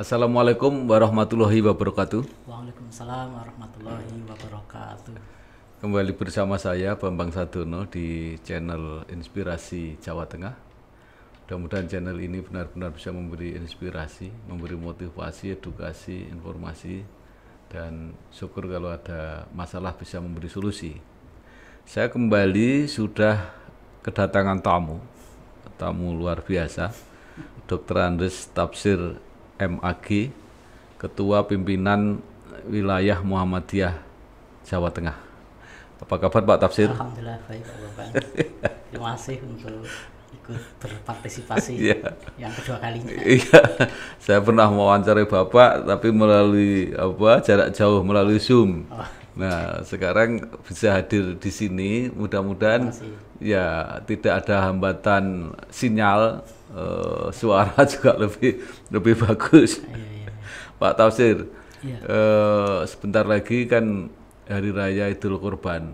Assalamualaikum warahmatullahi wabarakatuh. Waalaikumsalam warahmatullahi wabarakatuh. Kembali bersama saya Bambang Sadono di channel Inspirasi Jawa Tengah. Mudah-mudahan channel ini benar-benar bisa memberi inspirasi, memberi motivasi, edukasi, informasi dan syukur kalau ada masalah bisa memberi solusi. Saya kembali sudah kedatangan tamu, tamu luar biasa, Dr. Andres Tafsir MAG, Ketua Pimpinan Wilayah Muhammadiyah Jawa Tengah. Apa kabar Pak Tafsir? Alhamdulillah baik Pak Bapak. Terima kasih untuk ikut berpartisipasi yeah. yang kedua kalinya. Iya. Saya pernah mewawancarai Bapak tapi melalui apa jarak jauh melalui Zoom. Oh. Nah, sekarang bisa hadir di sini. Mudah-mudahan ya tidak ada hambatan sinyal, uh, suara juga lebih lebih bagus. ya, ya. Pak Tafsir, ya. uh, sebentar lagi kan Hari Raya Idul Kurban.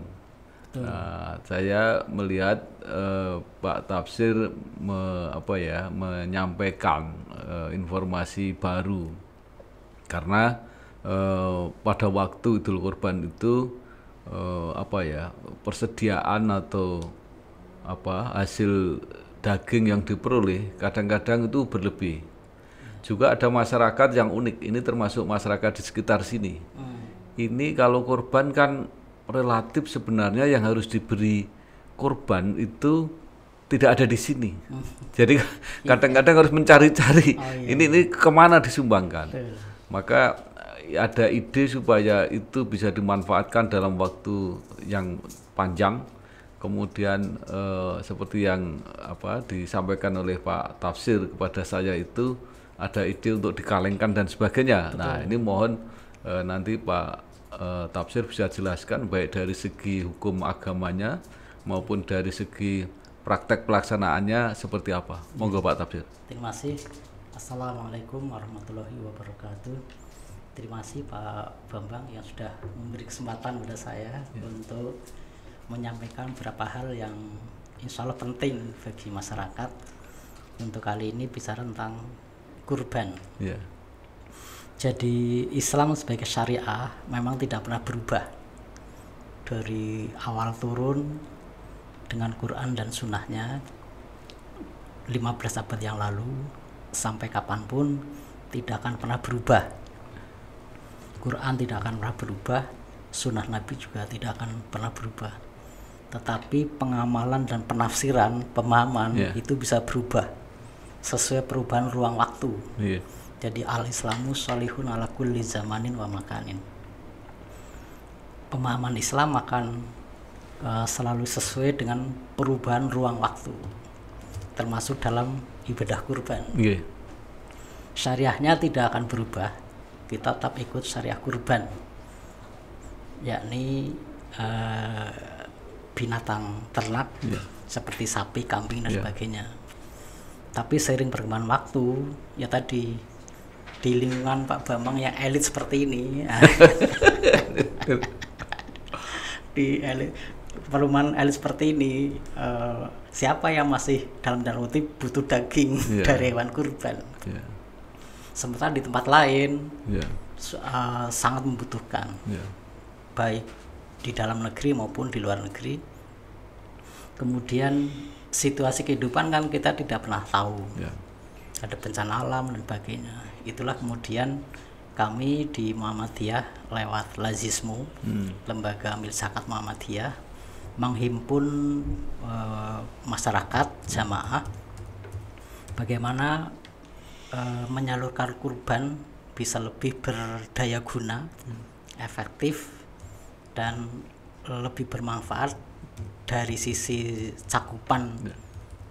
Nah, saya melihat uh, Pak Tafsir me, apa ya menyampaikan uh, informasi baru karena Eh, pada waktu Idul Kurban itu uh, apa ya persediaan atau apa hasil daging yang diperoleh kadang-kadang itu berlebih. Juga ada masyarakat yang unik. Ini termasuk masyarakat di sekitar sini. Hmm. Ini kalau korban kan relatif sebenarnya yang harus diberi korban itu tidak ada di sini. Hmm. Jadi kadang-kadang harus mencari-cari oh, iya. ini ini kemana disumbangkan. Maka ada ide supaya itu bisa dimanfaatkan dalam waktu yang panjang kemudian eh, seperti yang apa disampaikan oleh Pak Tafsir kepada saya itu ada ide untuk dikalengkan dan sebagainya. Nah, Betul. Nah ini mohon eh, nanti Pak eh, Tafsir bisa jelaskan baik dari segi hukum agamanya maupun dari segi praktek pelaksanaannya seperti apa. Monggo Pak Tafsir. Terima kasih. Assalamualaikum warahmatullahi wabarakatuh terima kasih Pak Bambang yang sudah memberi kesempatan pada saya ya. untuk menyampaikan beberapa hal yang insya Allah penting bagi masyarakat untuk kali ini bicara tentang kurban. Ya. Jadi Islam sebagai syariah memang tidak pernah berubah dari awal turun dengan Quran dan sunnahnya 15 abad yang lalu sampai kapanpun tidak akan pernah berubah Quran tidak akan pernah berubah, sunnah Nabi juga tidak akan pernah berubah. Tetapi pengamalan dan penafsiran, pemahaman yeah. itu bisa berubah sesuai perubahan ruang waktu. Yeah. Jadi al-Islamu solihun ala kulli zamanin wa makanin. Pemahaman Islam akan uh, selalu sesuai dengan perubahan ruang waktu, termasuk dalam ibadah kurban. Yeah. Syariahnya tidak akan berubah, kita tetap ikut syariah kurban yakni uh, binatang ternak yeah. seperti sapi, kambing dan yeah. sebagainya. Tapi sering perkembangan waktu, ya tadi di lingkungan Pak Bambang yang elit seperti ini, di elit perumahan elit seperti ini, uh, siapa yang masih dalam dalam kutip butuh daging yeah. dari hewan kurban? Yeah sementara di tempat lain yeah. Iya. uh, sangat membutuhkan yeah. baik di dalam negeri maupun di luar negeri kemudian situasi kehidupan kan kita tidak pernah tahu yeah. ada bencana alam dan sebagainya itulah kemudian kami di Muhammadiyah lewat Lazismu, hmm. lembaga milik zakat Muhammadiyah menghimpun uh, masyarakat jamaah bagaimana e, menyalurkan kurban bisa lebih berdaya guna, hmm. efektif dan lebih bermanfaat dari sisi cakupan yeah.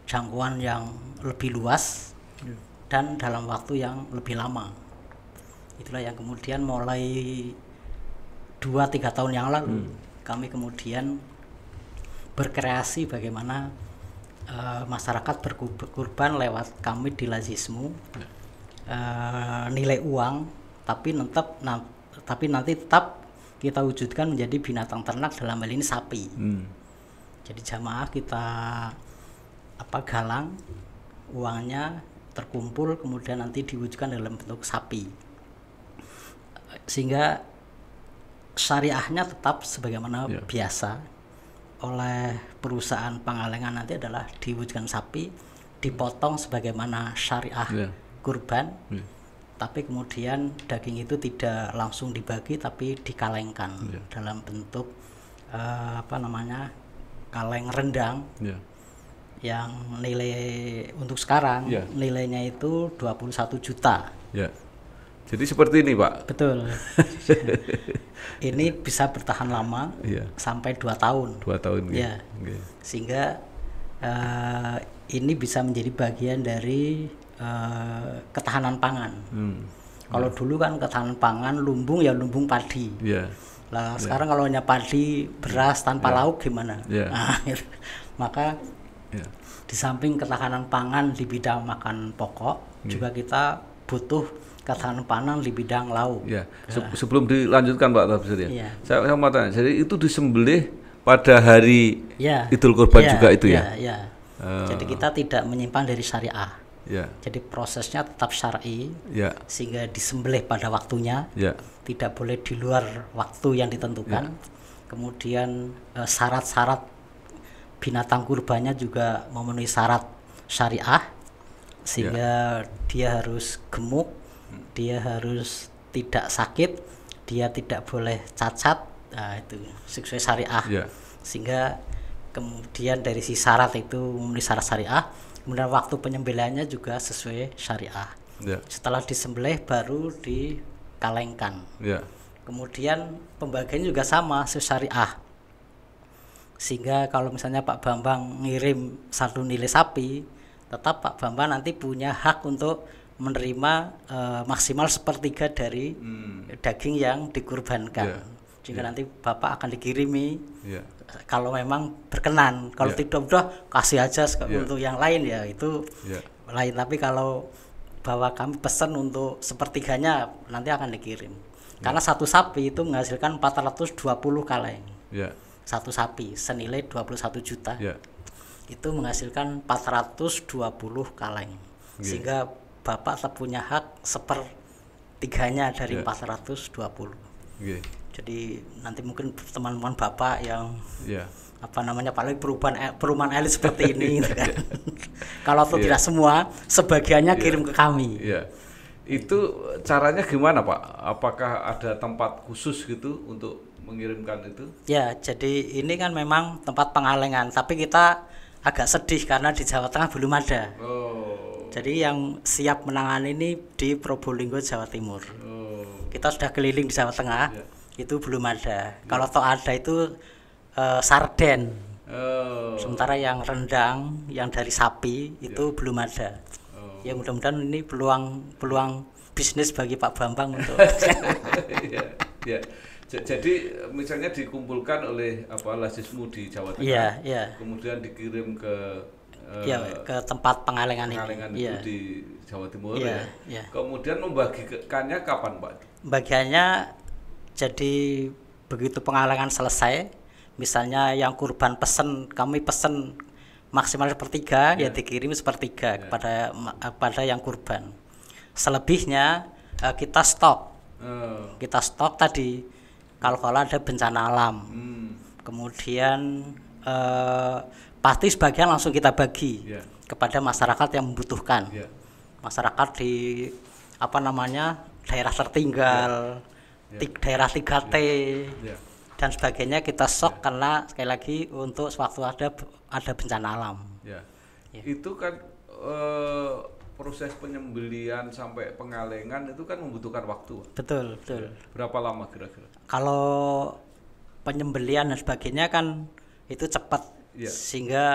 jangkauan yang lebih luas yeah. dan dalam waktu yang lebih lama. Itulah yang kemudian mulai dua tiga tahun yang lalu hmm. kami kemudian berkreasi bagaimana uh, masyarakat berkurban lewat kami di lazismu uh, nilai uang tapi tetap tapi nanti tetap kita wujudkan menjadi binatang ternak dalam hal ini sapi hmm. jadi jamaah kita apa galang uangnya terkumpul kemudian nanti diwujudkan dalam bentuk sapi sehingga syariahnya tetap sebagaimana yeah. biasa oleh perusahaan pengalengan nanti adalah diwujudkan sapi dipotong sebagaimana syariah yeah. kurban. Yeah. Tapi kemudian daging itu tidak langsung dibagi tapi dikalengkan yeah. dalam bentuk uh, apa namanya? kaleng rendang. Yeah. Yang nilai untuk sekarang yeah. nilainya itu 21 juta. Yeah jadi seperti ini, Pak. Betul. ini bisa bertahan lama yeah. sampai dua tahun. 2 tahun gitu. Ya. Okay. Sehingga uh, ini bisa menjadi bagian dari uh, ketahanan pangan. Hmm. Kalau yeah. dulu kan ketahanan pangan lumbung ya lumbung padi. Yeah. Lah yeah. sekarang kalau hanya padi, beras tanpa yeah. lauk gimana? Yeah. Iya. Gitu. Maka yeah. di samping ketahanan pangan di bidang makan pokok yeah. juga kita butuh ketahanan di bidang laut. Ya. Nah. Se sebelum dilanjutkan Pak Tafsir ya. Saya, saya mau tanya, jadi itu disembelih pada hari ya. Idul Kurban ya, juga itu ya. ya? ya. Uh. Jadi kita tidak menyimpan dari syariah. Ya. Jadi prosesnya tetap syar'i ya. sehingga disembelih pada waktunya. Ya. Tidak boleh di luar waktu yang ditentukan. Ya. Kemudian eh, syarat-syarat uh, binatang kurbannya juga memenuhi syarat syariah sehingga ya. dia harus gemuk, dia harus tidak sakit dia tidak boleh cacat nah, itu sesuai syariah yeah. sehingga kemudian dari si syarat itu memenuhi syarat syariah kemudian waktu penyembelihannya juga sesuai syariah yeah. setelah disembelih baru dikalengkan yeah. kemudian pembagian juga sama sesuai syariah sehingga kalau misalnya Pak Bambang ngirim satu nilai sapi tetap Pak Bambang nanti punya hak untuk menerima uh, maksimal sepertiga dari hmm. daging yang dikurbankan. Yeah. Ya. Jika yeah. nanti Bapak akan dikirimi yeah. kalau memang berkenan. Kalau yeah. tidak udah kasih aja yeah. untuk yang lain ya itu yeah. lain. Tapi kalau bahwa kami pesan untuk sepertiganya nanti akan dikirim. Yeah. Karena satu sapi itu menghasilkan 420 kaleng. Yeah. Satu sapi senilai 21 juta. Yeah. Itu menghasilkan 420 kaleng. Yeah. Sehingga bapak punya hak seper tiganya dari yeah. 420 yeah. jadi nanti mungkin teman-teman bapak yang yeah. apa namanya paling perubahan e, perumahan elit seperti ini gitu kan. Iya. kalau yeah. tidak semua sebagiannya yeah. kirim ke kami yeah. itu caranya gimana pak apakah ada tempat khusus gitu untuk mengirimkan itu ya jadi ini kan memang tempat pengalengan tapi kita agak sedih karena di Jawa Tengah belum ada oh jadi yang siap menangani ini di Probolinggo Jawa Timur. Oh. Kita sudah keliling di Jawa Tengah, ya. itu belum ada. Ya. Kalau toh ada itu uh, sarden. Oh. Sementara yang rendang, yang dari sapi itu ya. belum ada. Oh. Ya mudah-mudahan ini peluang peluang bisnis bagi Pak Bambang untuk. ya, ya. Jadi misalnya dikumpulkan oleh apa Lasismu di Jawa Tengah, yeah, yeah. kemudian dikirim ke ya, ke tempat pengalengan, pengalengan ini. itu ya. di Jawa Timur iya, ya, ya. ya. Kemudian membagikannya kapan Pak? Bagiannya jadi begitu pengalengan selesai, misalnya yang kurban pesen kami pesen maksimal sepertiga ya, ya dikirim sepertiga ya. kepada kepada yang kurban. Selebihnya uh, kita stok. Uh. Kita stok tadi kalau kalau ada bencana alam. Hmm. Kemudian uh, pasti sebagian langsung kita bagi yeah. kepada masyarakat yang membutuhkan yeah. masyarakat di apa namanya daerah tertinggal yeah. Yeah. daerah 3T yeah. Yeah. dan sebagainya kita sok yeah. karena sekali lagi untuk sewaktu ada ada bencana alam yeah. Yeah. itu kan uh, proses penyembelian sampai pengalengan itu kan membutuhkan waktu betul ya. betul berapa lama kira-kira kalau penyembelian dan sebagainya kan itu cepat yeah. sehingga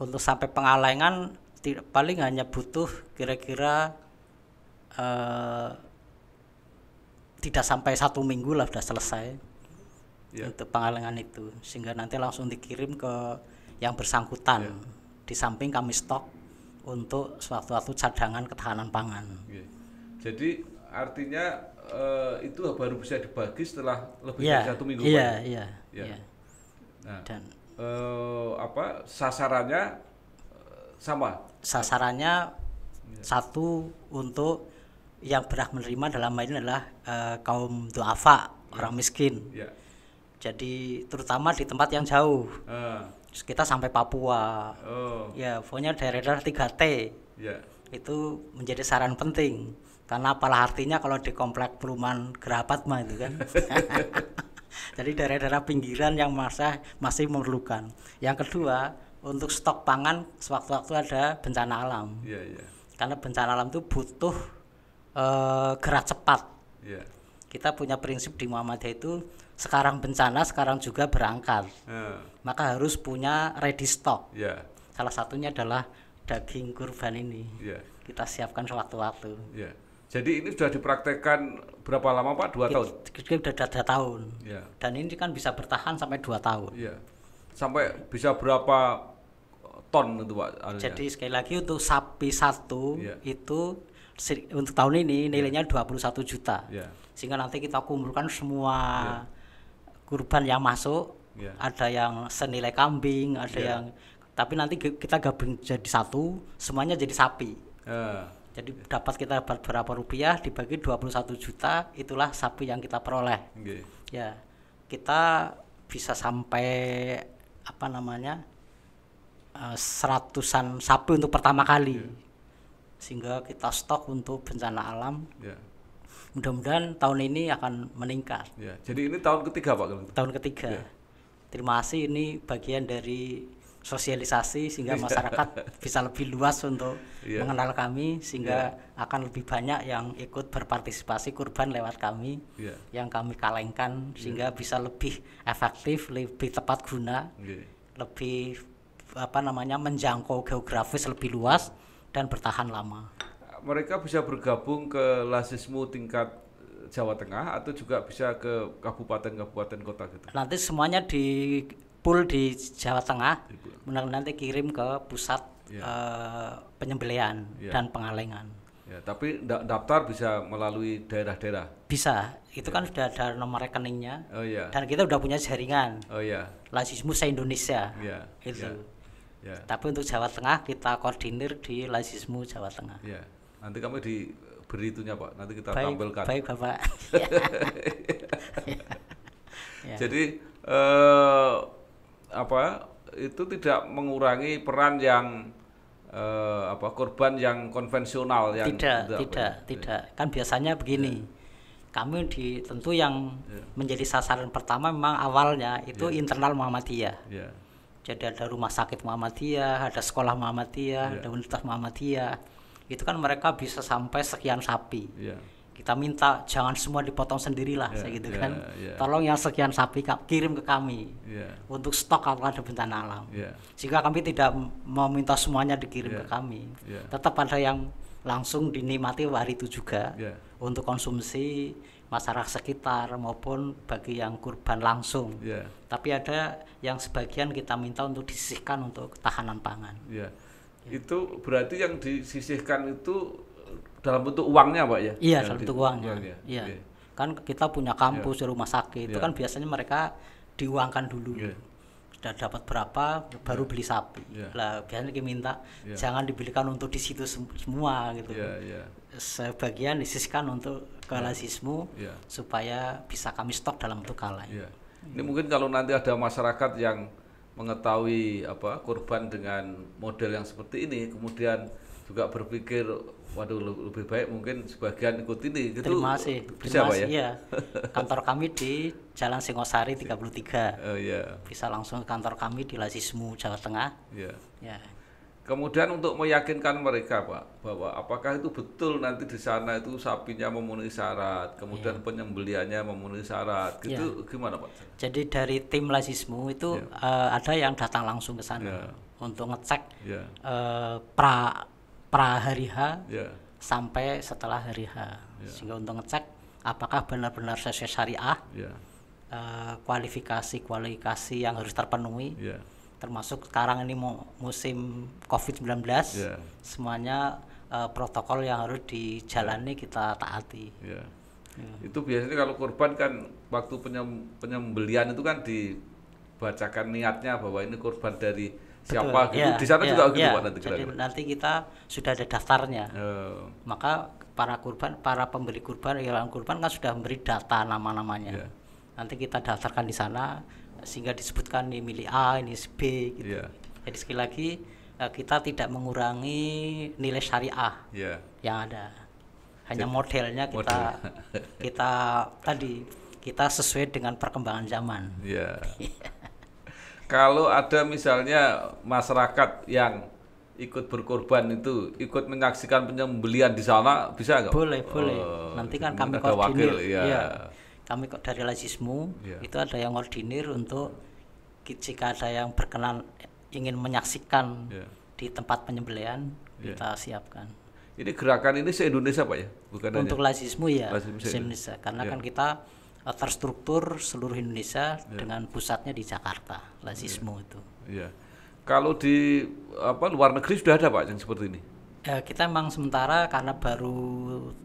untuk sampai pengalengan paling hanya butuh kira-kira uh, tidak sampai satu minggu lah sudah selesai yeah. untuk pengalengan itu sehingga nanti langsung dikirim ke yang bersangkutan yeah. di samping kami stok untuk suatu waktu cadangan ketahanan pangan. Yeah. Jadi artinya uh, itu baru bisa dibagi setelah lebih yeah, dari satu minggu. Iya, iya, iya. iya. Nah, dan uh, apa sasarannya eh, sama? Sasarannya ya. satu untuk yang berhak menerima dalam hal adalah uh, kaum duafa ya. orang miskin. Ya. Jadi terutama di tempat yang jauh. Uh. Kita sampai Papua. Oh. Ya, pokoknya daerah-daerah 3T. Yeah. Itu menjadi saran penting karena apalah artinya kalau di komplek perumahan gerapat mah itu kan Jadi daerah-daerah pinggiran yang masih masih memerlukan. Yang kedua, untuk stok pangan sewaktu-waktu ada bencana alam. Yeah, yeah. Karena bencana alam itu butuh e, gerak cepat. Yeah. Kita punya prinsip di Muhammadiyah itu sekarang bencana, sekarang juga berangkat. Yeah. Maka harus punya ready stock. Yeah. Salah satunya adalah daging kurban ini. Yeah. Kita siapkan sewaktu-waktu. Yeah. Jadi ini sudah dipraktekkan berapa lama Pak? Dua tahun? Sudah dua tahun. Ya. Dan ini kan bisa bertahan sampai dua tahun. Ya. Sampai bisa berapa ton itu Pak? Anunya? Jadi sekali lagi untuk sapi satu ya. itu untuk tahun ini iya. nilainya ya. 21 juta. Ya. Sehingga nanti kita kumpulkan semua ya. kurban yang masuk. Ya. Ada yang senilai kambing, ada ya. yang tapi nanti kita gabung jadi satu, semuanya jadi sapi. Ya jadi dapat kita berapa rupiah dibagi 21 juta itulah sapi yang kita peroleh. Okay. Ya. Kita bisa sampai apa namanya? Eh, seratusan sapi untuk pertama kali. Yeah. Sehingga kita stok untuk bencana alam. Yeah. Mudah-mudahan tahun ini akan meningkat. Yeah. Jadi ini tahun ketiga Pak? Gitu? Tahun ketiga. Yeah. Terima kasih ini bagian dari sosialisasi sehingga iya. masyarakat bisa lebih luas untuk yeah. mengenal kami sehingga yeah. akan lebih banyak yang ikut berpartisipasi kurban lewat kami yeah. yang kami kalengkan iya. sehingga yeah. bisa lebih efektif lebih tepat guna yeah. lebih apa namanya menjangkau geografis lebih luas dan bertahan lama mereka bisa bergabung ke lasismu tingkat eh, Jawa Tengah atau juga bisa ke kabupaten-kabupaten kota gitu nanti semuanya di pool di Jawa Tengah benar nanti kirim ke pusat yeah. Ya. uh, penyembelian yeah. dan pengalengan Ya, tapi da daftar bisa melalui daerah-daerah. Bisa, itu ya. kan sudah ada nomor rekeningnya. Oh iya. Dan kita sudah punya jaringan. Oh iya. Lazismus se Indonesia. Iya. Itu. Ya. ya. Tapi untuk Jawa Tengah kita koordinir di Lazismu Jawa Tengah. Iya. Nanti kamu diberi itunya Pak, nanti kita baik, tampilkan. Baik Bapak. Ya. Jadi ya. Eh, apa itu tidak mengurangi peran yang eh, apa korban yang konvensional yang tidak ya? tidak tidak, apa, tidak. kan biasanya begini ya. kami di tentu yang ya. menjadi sasaran pertama memang awalnya itu ya. internal Muhammadiyah ya. jadi ada rumah sakit Muhammadiyah ada sekolah Muhammadiyah ya. ada universitas Muhammadiyah itu kan mereka bisa sampai sekian sapi ya kita minta jangan semua dipotong sendirilah yeah, saya ya, gitu yeah, kan yeah. tolong yang sekian sapi kirim ke kami yeah. untuk stok kalau ada bencana alam yeah. sehingga kami tidak meminta semuanya dikirim yeah. ke kami yeah. tetap ada yang langsung dinikmati hari itu juga yeah. untuk konsumsi masyarakat sekitar maupun bagi yang kurban langsung yeah. tapi ada yang sebagian kita minta untuk disisihkan untuk ketahanan pangan yeah. yeah. itu berarti yang disisihkan itu dalam bentuk uangnya pak ya iya dalam bentuk uangnya uang, ya. iya kan kita punya kampus iya. rumah sakit ya. itu iya. kan biasanya mereka diuangkan dulu ya. sudah dapat berapa baru iya. beli sapi ya. lah biasanya kita minta ya. jangan dibelikan untuk di situ semua gitu ya, ya. sebagian disisihkan untuk kalasismu ya. ya. supaya bisa kami stok dalam bentuk kalai ya. ini mungkin kalau nanti ada masyarakat yang mengetahui apa korban dengan model yang seperti ini kemudian juga berpikir waduh lebih baik mungkin sebagian ikut ini gitu. Terima kasih. Bisa Terima kasih, ya? Iya. Kantor kami di Jalan Singosari 33. Oh iya. Bisa langsung ke kantor kami di Lasismu Jawa Tengah. Iya. Yeah. Kemudian untuk meyakinkan mereka Pak bahwa apakah itu betul nanti di sana itu sapinya memenuhi syarat, kemudian yeah. penyembeliannya memenuhi syarat, gitu iya. yeah. gimana Pak? Jadi dari tim Lasismu itu yeah. Iya. uh, ada yang datang langsung ke sana yeah. untuk ngecek yeah. Iya. uh, pra pra hari H yeah. sampai setelah hari H yeah. sehingga untuk ngecek apakah benar-benar sesuai syariah yeah. Ya. uh, kualifikasi kualifikasi yang harus terpenuhi yeah. termasuk sekarang ini mau musim COVID-19 yeah. semuanya uh, protokol yang harus dijalani ya. kita taati yeah. Yeah. itu biasanya kalau korban kan waktu penyem penyembelian itu kan dibacakan niatnya bahwa ini korban dari siapa gitu. Ya, di sana ya, juga gitu ya. Pak nanti Jadi kira-kira. nanti kita sudah ada daftarnya. Oh. Maka para kurban, para pembeli kurban, hewan kurban kan sudah memberi data nama-namanya. Yeah. Nanti kita daftarkan di sana sehingga disebutkan ini milik A, ini B gitu. Yeah. Jadi sekali lagi eh, kita tidak mengurangi nilai syariah yeah. yang ada. Hanya Jadi, modelnya kita model. kita tadi kita sesuai dengan perkembangan zaman. Yeah. Iya kalau ada misalnya masyarakat yang ikut berkorban itu ikut menyaksikan penyembelian di sana bisa nggak? Boleh boleh. boleh. Nanti kan kami koordinir. Wakil, ya. ya. Kami kok dari lazismu ya. itu ada yang koordinir untuk jika ada yang berkenan ingin menyaksikan ya. di tempat penyembelian ya. kita siapkan. Ini gerakan ini se Indonesia pak ya? Bukan Untuk lazismu ya, lazismu se Indonesia. Karena ya. kan kita terstruktur seluruh Indonesia ya. dengan pusatnya di Jakarta, Lazismo ya. itu. ya. Kalau di apa luar negeri sudah ada Pak yang seperti ini? ya, kita memang sementara karena baru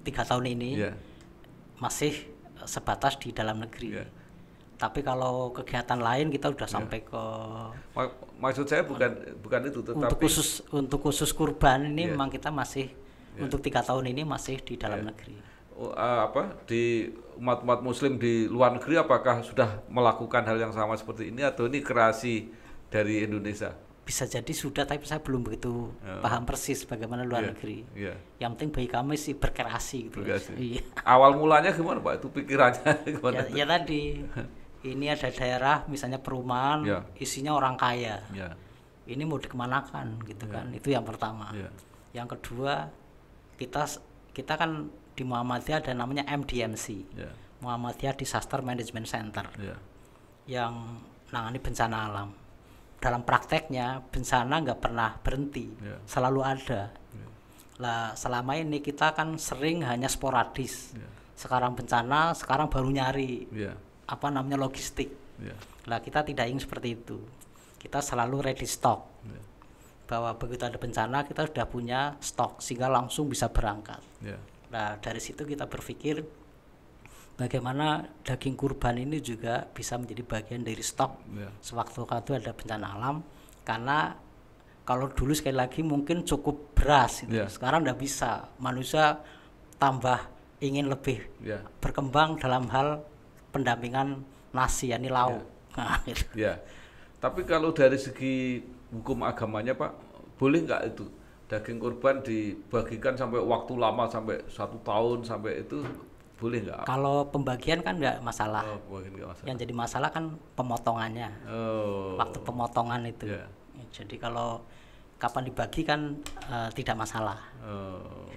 tiga tahun ini ya. masih sebatas di dalam negeri. ya. Tapi kalau kegiatan lain kita sudah iya. sampai ke maksud saya bukan bukan itu tetapi untuk khusus untuk khusus kurban ini ya. memang kita masih ya. untuk tiga tahun ini masih di dalam ya. negeri uh, apa di umat-umat muslim di luar negeri apakah sudah melakukan hal yang sama seperti ini atau ini kreasi dari Indonesia? Bisa jadi sudah tapi saya belum begitu ya. paham persis bagaimana luar ya. negeri. Ya. Yang penting bagi kami sih berkreasi gitu. Berkreasi. Ya. Awal mulanya gimana Pak? Itu pikirannya gimana? Ya, ya tadi. Ini ada daerah misalnya perumahan ya. isinya orang kaya. Ya. Ini mau dikemanakan gitu ya. kan. Itu yang pertama. Ya. Yang kedua kita kita kan di Muhammadiyah ada namanya MDMC yeah. Muhammadiyah Disaster Management Center yeah. yang menangani bencana alam dalam prakteknya bencana nggak pernah berhenti yeah. selalu ada yeah. Ya. selama ini kita kan sering hanya sporadis yeah. sekarang bencana sekarang baru nyari yeah. apa namanya logistik yeah. Ya. kita tidak ingin seperti itu kita selalu ready stock yeah. bahwa begitu ada bencana kita sudah punya stok sehingga langsung bisa berangkat yeah. Nah, dari situ kita berpikir bagaimana daging kurban ini juga bisa menjadi bagian dari stok yeah. sewaktu-waktu ada bencana alam karena kalau dulu sekali lagi mungkin cukup beras gitu. Yeah. Sekarang tidak bisa. Manusia tambah ingin lebih yeah. berkembang dalam hal pendampingan nasi yakni lauk. Yeah. Nah, gitu. yeah. Tapi kalau dari segi hukum agamanya Pak, boleh nggak itu daging kurban dibagikan sampai waktu lama sampai satu tahun sampai itu boleh nggak? Kalau pembagian kan nggak masalah. Oh, masalah. Yang jadi masalah kan pemotongannya. Oh. Waktu pemotongan itu. Yeah. Jadi kalau kapan dibagi kan uh, tidak masalah. Oh.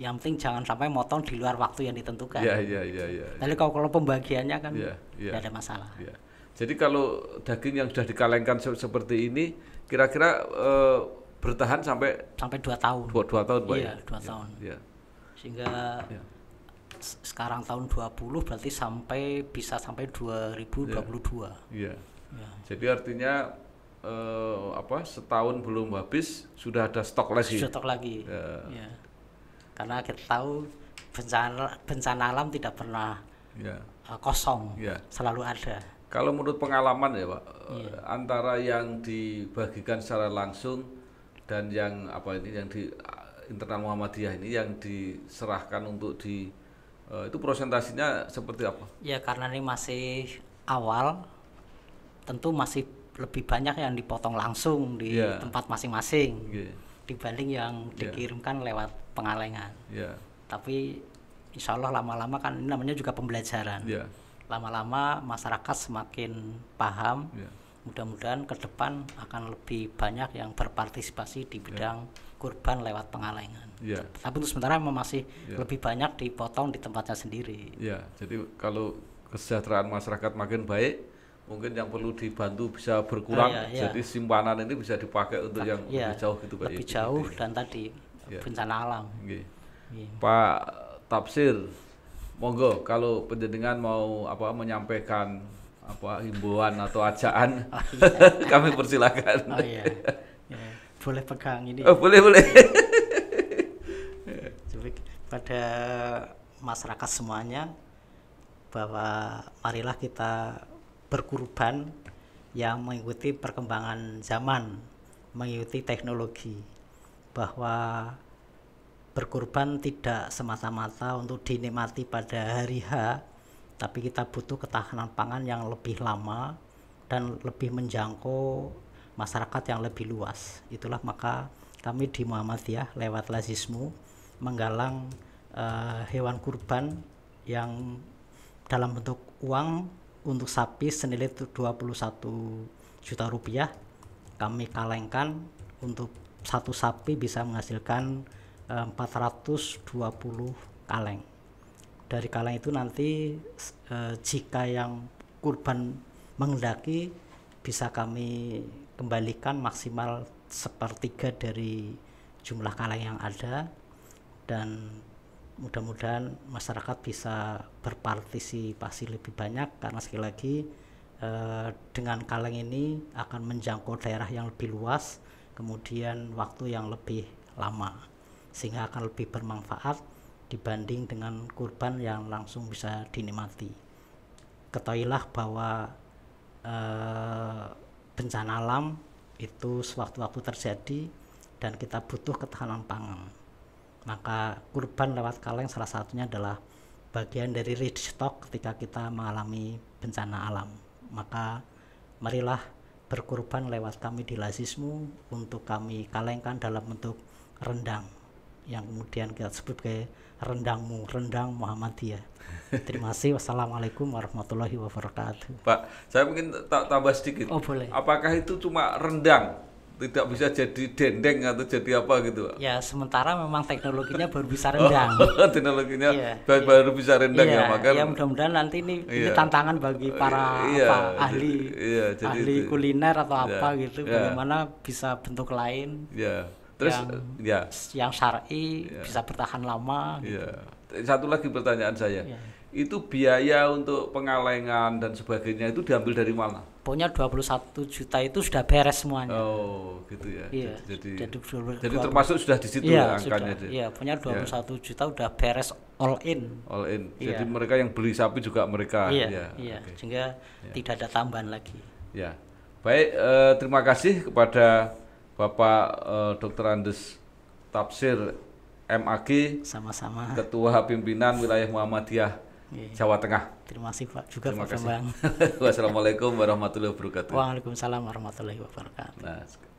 Yang penting jangan sampai motong di luar waktu yang ditentukan. Iya iya iya. Ya, Tapi kalau kalau pembagiannya kan yeah, yeah. tidak ada masalah. Yeah. Jadi kalau daging yang sudah dikalengkan se seperti ini, kira-kira eh, bertahan sampai sampai dua tahun. Dua, dua tahun, Pak. Iya, ya? dua ya. tahun. Iya. Sehingga ya. sekarang tahun 20 berarti sampai bisa sampai 2022. Iya. Ya. ya. Jadi artinya eh, apa? Setahun belum habis sudah ada stok lagi. stok lagi. Ya. ya. Karena kita tahu bencana bencana alam tidak pernah ya. uh, kosong. Ya. Selalu ada. Kalau menurut pengalaman ya, Pak, ya. antara yang dibagikan secara langsung dan yang apa ini yang di internal Muhammadiyah ini yang diserahkan untuk di uh, itu prosentasinya seperti apa? Ya karena ini masih awal tentu masih lebih banyak yang dipotong langsung di yeah. tempat masing-masing yeah. dibanding yang ya. dikirimkan yeah. lewat pengalengan. Yeah. Tapi insya Allah lama-lama kan ini namanya juga pembelajaran. Ya. Lama-lama masyarakat semakin paham. Yeah mudah-mudahan ke depan akan lebih banyak yang berpartisipasi di ya. bidang yeah. kurban lewat pengalengan. Yeah. Tapi untuk sementara memang masih yeah. lebih banyak dipotong di tempatnya sendiri. Ya, yeah. jadi kalau kesejahteraan masyarakat makin baik, mungkin yang perlu dibantu bisa berkurang. Ah, yeah, yeah. Jadi simpanan ini bisa dipakai untuk yang yeah. lebih jauh gitu Pak. Ya. Lebih jauh gitu. dan tadi yeah. bencana alam. Okay. Iya. Yeah. Pak Tafsir, monggo kalau penjaringan mau apa menyampaikan apa himbauan atau ajaan oh, iya. kami persilakan. Oh iya. Ya. Boleh pegang ini. Oh, boleh boleh. pada masyarakat semuanya bahwa marilah kita berkurban yang mengikuti perkembangan zaman, mengikuti teknologi bahwa berkurban tidak semata-mata untuk dinikmati pada hari H tapi kita butuh ketahanan pangan yang lebih lama dan lebih menjangkau masyarakat yang lebih luas. Itulah maka kami di Muhammadiyah lewat lazismu menggalang uh, hewan kurban yang dalam bentuk uang untuk sapi senilai 21 juta rupiah kami kalengkan untuk satu sapi bisa menghasilkan 420 eh, kaleng dari kalang itu nanti e, jika yang kurban mengendaki bisa kami kembalikan maksimal sepertiga dari jumlah kalang yang ada dan mudah-mudahan masyarakat bisa berpartisipasi lebih banyak karena sekali lagi e, dengan kaleng ini akan menjangkau daerah yang lebih luas kemudian waktu yang lebih lama sehingga akan lebih bermanfaat dibanding dengan kurban yang langsung bisa dinikmati. Ketahuilah bahwa e, bencana alam itu sewaktu-waktu terjadi dan kita butuh ketahanan pangan. Maka kurban lewat kaleng salah satunya adalah bagian dari rich stock ketika kita mengalami bencana alam. Maka marilah berkurban lewat kami di lazismu untuk kami kalengkan dalam bentuk rendang yang kemudian kita sebut sebagai rendangmu, rendang Muhammadiyah. Terima kasih. Wassalamualaikum warahmatullahi wabarakatuh. Pak, saya mungkin tak tambah sedikit. Oh, boleh. Apakah itu cuma rendang? Tidak bisa jadi dendeng atau jadi apa gitu, Pak? Ya, sementara memang teknologinya baru bisa oh, rendang. Oh, teknologinya iya, baru, iya. baru bisa rendang ya ya, Pak? Ya, mudah-mudahan nanti ini, iya. ini tantangan bagi oh, para iya, apa, ahli iya, jadi ahli kuliner atau apa gitu, bagaimana bisa bentuk lain. Iya. Terus yang, ya yang syar'i ya. bisa bertahan lama. Gitu. Ya. Satu lagi pertanyaan saya. Ya. Itu biaya untuk pengalengan dan sebagainya itu diambil dari mana? Pokoknya 21 juta itu sudah beres semuanya. Oh, gitu ya. ya. Jadi jadi, jadi termasuk sudah di situ ya, ya angkanya. Sudah. ya punya 21 ya. juta sudah beres all in. All in. Iya. Jadi mereka yang beli sapi juga mereka Iya. Ya, iya. iya. Okay. Sehingga ya. tidak ada tambahan lagi. Ya. Baik, eh, terima kasih kepada Bapak uh, eh, Dr. Andes Tafsir MAG sama-sama Ketua Pimpinan Wilayah Muhammadiyah Ye. Iya. Jawa Tengah. Terima kasih Pak juga Terima Pak kasih. Bang. Wassalamualaikum warahmatullahi wabarakatuh. Waalaikumsalam warahmatullahi wabarakatuh. Nah,